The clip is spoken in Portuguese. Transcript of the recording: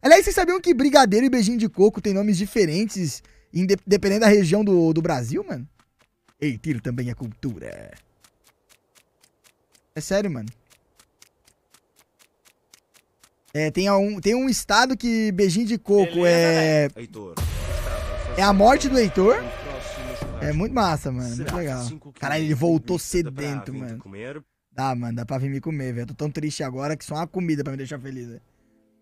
Aliás, vocês sabiam que brigadeiro e beijinho de coco tem nomes diferentes dependendo da região do, do Brasil, mano? Ei, tiro também é cultura. É sério, mano. É, tem um, tem um estado que beijinho de coco Beleza, é. Né? Heitor. É a morte do Heitor. É muito massa, mano. Muito legal. Caralho, ele voltou sedento, mano. Dá, mano, dá pra vir me comer, velho. Tô tão triste agora que só uma comida pra me deixar feliz, velho.